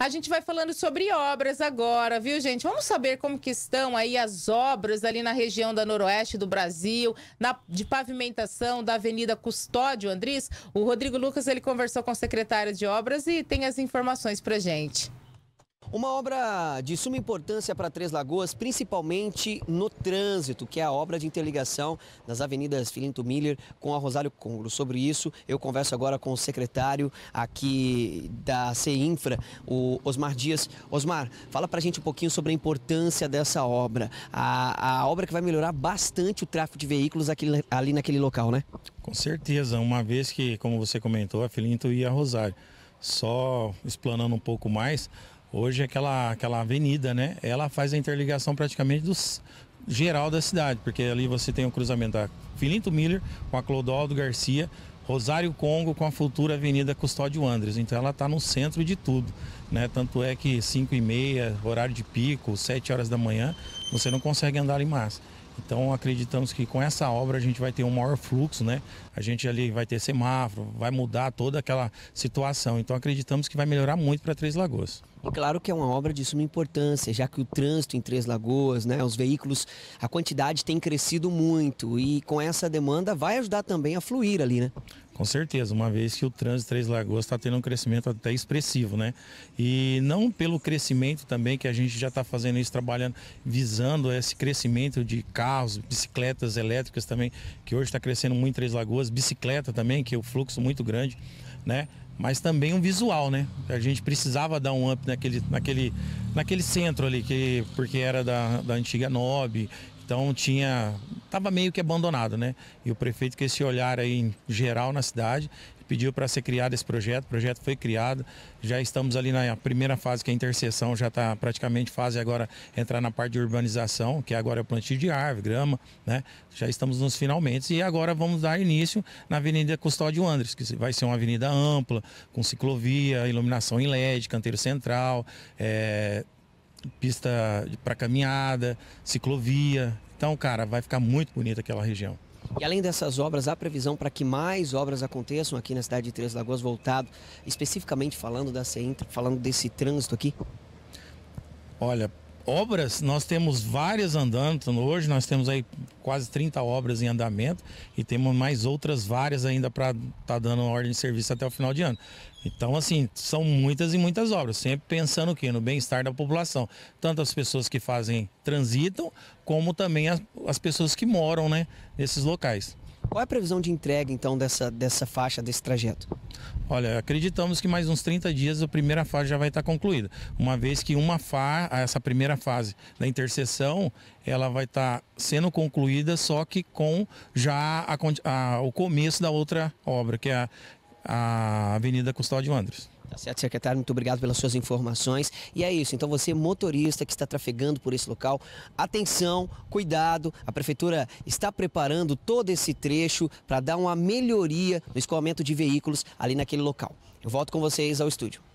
A gente vai falando sobre obras agora, viu, gente? Vamos saber como que estão aí as obras ali na região da Noroeste do Brasil, na, de pavimentação da Avenida Custódio Andris. O Rodrigo Lucas, ele conversou com a secretária de obras e tem as informações pra gente. Uma obra de suma importância para Três Lagoas, principalmente no trânsito, que é a obra de interligação das avenidas Filinto Miller com a Rosário Congro. Sobre isso, eu converso agora com o secretário aqui da CEINFRA, o Osmar Dias. Osmar, fala para a gente um pouquinho sobre a importância dessa obra. A, a obra que vai melhorar bastante o tráfego de veículos aqui, ali naquele local, né? Com certeza, uma vez que, como você comentou, a Filinto e a Rosário. Só explanando um pouco mais, Hoje é aquela, aquela avenida, né? Ela faz a interligação praticamente do geral da cidade, porque ali você tem o cruzamento da Filinto Miller com a Clodoaldo Garcia, Rosário Congo com a futura Avenida Custódio Andres. Então ela está no centro de tudo, né? Tanto é que 5 e meia, horário de pico, 7 horas da manhã, você não consegue andar ali mais. Então acreditamos que com essa obra a gente vai ter um maior fluxo, né? A gente ali vai ter semáforo, vai mudar toda aquela situação. Então acreditamos que vai melhorar muito para Três Lagoas. E claro que é uma obra de suma importância, já que o trânsito em Três Lagoas, né, os veículos, a quantidade tem crescido muito e com essa demanda vai ajudar também a fluir ali, né? Com certeza, uma vez que o trânsito em Três Lagoas está tendo um crescimento até expressivo, né? E não pelo crescimento também que a gente já está fazendo isso, trabalhando, visando esse crescimento de carros, bicicletas elétricas também, que hoje está crescendo muito em Três Lagoas, bicicleta também, que é o um fluxo muito grande, né? mas também um visual, né? A gente precisava dar um up naquele, naquele, naquele centro ali, que, porque era da, da antiga NOB, então tinha estava meio que abandonado, né? E o prefeito com esse olhar aí em geral na cidade pediu para ser criado esse projeto, o projeto foi criado, já estamos ali na primeira fase que é a interseção, já está praticamente fase agora entrar na parte de urbanização, que agora é o plantio de árvore, grama, né? Já estamos nos finalmente e agora vamos dar início na Avenida Custódio Andres, que vai ser uma avenida ampla, com ciclovia, iluminação em LED, canteiro central, é, pista para caminhada, ciclovia. Então, cara, vai ficar muito bonita aquela região. E além dessas obras, há previsão para que mais obras aconteçam aqui na cidade de Três Lagoas, voltado especificamente falando da falando desse trânsito aqui? Olha, obras, nós temos várias andando então, hoje, nós temos aí quase 30 obras em andamento e temos mais outras várias ainda para estar tá dando ordem de serviço até o final de ano. Então, assim, são muitas e muitas obras, sempre pensando o quê? No bem-estar da população. Tanto as pessoas que fazem, transitam, como também as, as pessoas que moram né, nesses locais. Qual é a previsão de entrega, então, dessa, dessa faixa, desse trajeto? Olha, acreditamos que mais uns 30 dias a primeira fase já vai estar concluída, uma vez que uma fa essa primeira fase da interseção ela vai estar sendo concluída, só que com já a, a, o começo da outra obra, que é a, a Avenida Custódio Andres. Tá certo, secretário, muito obrigado pelas suas informações. E é isso, então você motorista que está trafegando por esse local, atenção, cuidado, a prefeitura está preparando todo esse trecho para dar uma melhoria no escoamento de veículos ali naquele local. Eu volto com vocês ao estúdio.